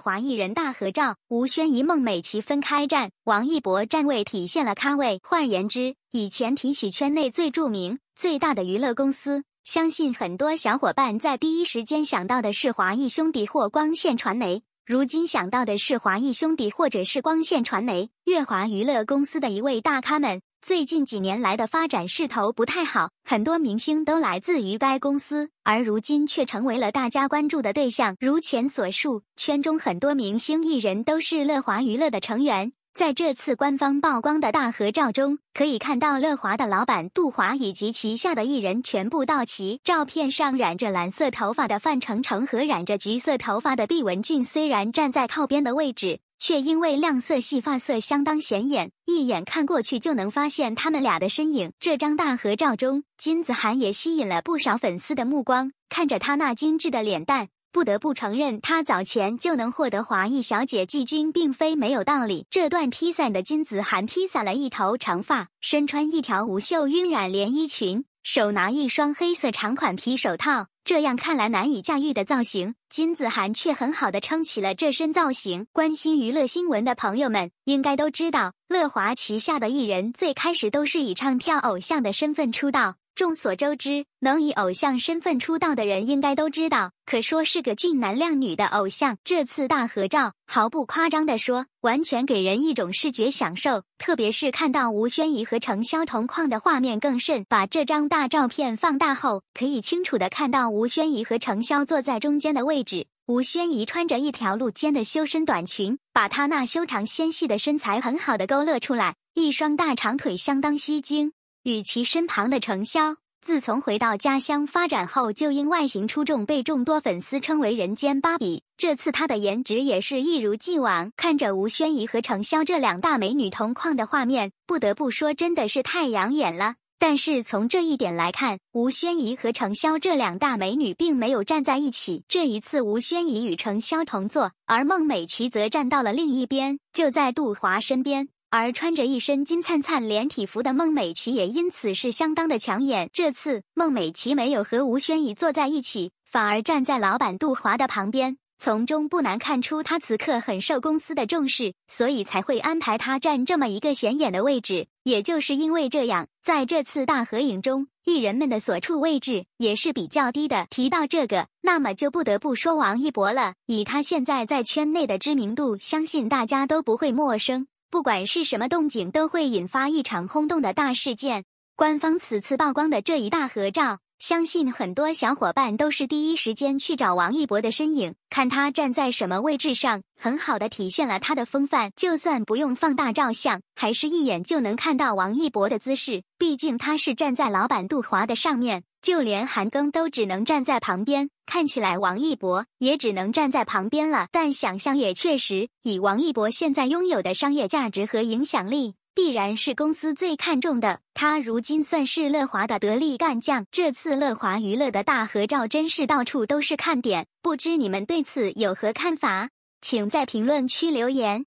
华裔人大合照，吴宣仪、孟美岐分开站，王一博站位体现了咖位。换言之，以前提起圈内最著名、最大的娱乐公司，相信很多小伙伴在第一时间想到的是华谊兄弟或光线传媒。如今想到的是华谊兄弟或者是光线传媒、月华娱乐公司的一位大咖们。最近几年来的发展势头不太好，很多明星都来自于该公司，而如今却成为了大家关注的对象。如前所述，圈中很多明星艺人都是乐华娱乐的成员。在这次官方曝光的大合照中，可以看到乐华的老板杜华以及旗下的艺人全部到齐。照片上染着蓝色头发的范丞丞和染着橘色头发的毕雯珺虽然站在靠边的位置。却因为亮色系发色相当显眼，一眼看过去就能发现他们俩的身影。这张大合照中，金子涵也吸引了不少粉丝的目光。看着她那精致的脸蛋，不得不承认她早前就能获得华裔小姐季军，并非没有道理。这段披散的金子涵披散了一头长发，身穿一条无袖晕染连衣裙。手拿一双黑色长款皮手套，这样看来难以驾驭的造型，金子涵却很好的撑起了这身造型。关心娱乐新闻的朋友们应该都知道，乐华旗下的艺人最开始都是以唱跳偶像的身份出道。众所周知，能以偶像身份出道的人应该都知道，可说是个俊男靓女的偶像。这次大合照，毫不夸张地说，完全给人一种视觉享受。特别是看到吴宣仪和程潇同框的画面更甚。把这张大照片放大后，可以清楚的看到吴宣仪和程潇坐在中间的位置。吴宣仪穿着一条露肩的修身短裙，把她那修长纤细的身材很好的勾勒出来，一双大长腿相当吸睛。与其身旁的程潇，自从回到家乡发展后，就因外形出众被众多粉丝称为“人间芭比”。这次她的颜值也是一如既往。看着吴宣仪和程潇这两大美女同框的画面，不得不说真的是太养眼了。但是从这一点来看，吴宣仪和程潇这两大美女并没有站在一起。这一次，吴宣仪与程潇同坐，而孟美岐则站到了另一边，就在杜华身边。而穿着一身金灿灿连体服的孟美岐也因此是相当的抢眼。这次孟美岐没有和吴宣仪坐在一起，反而站在老板杜华的旁边，从中不难看出她此刻很受公司的重视，所以才会安排她站这么一个显眼的位置。也就是因为这样，在这次大合影中，艺人们的所处位置也是比较低的。提到这个，那么就不得不说王一博了。以他现在在圈内的知名度，相信大家都不会陌生。不管是什么动静，都会引发一场轰动的大事件。官方此次曝光的这一大合照。相信很多小伙伴都是第一时间去找王一博的身影，看他站在什么位置上，很好的体现了他的风范。就算不用放大照相，还是一眼就能看到王一博的姿势。毕竟他是站在老板杜华的上面，就连韩庚都只能站在旁边，看起来王一博也只能站在旁边了。但想想也确实，以王一博现在拥有的商业价值和影响力。必然是公司最看重的，他如今算是乐华的得力干将。这次乐华娱乐的大合照真是到处都是看点，不知你们对此有何看法？请在评论区留言。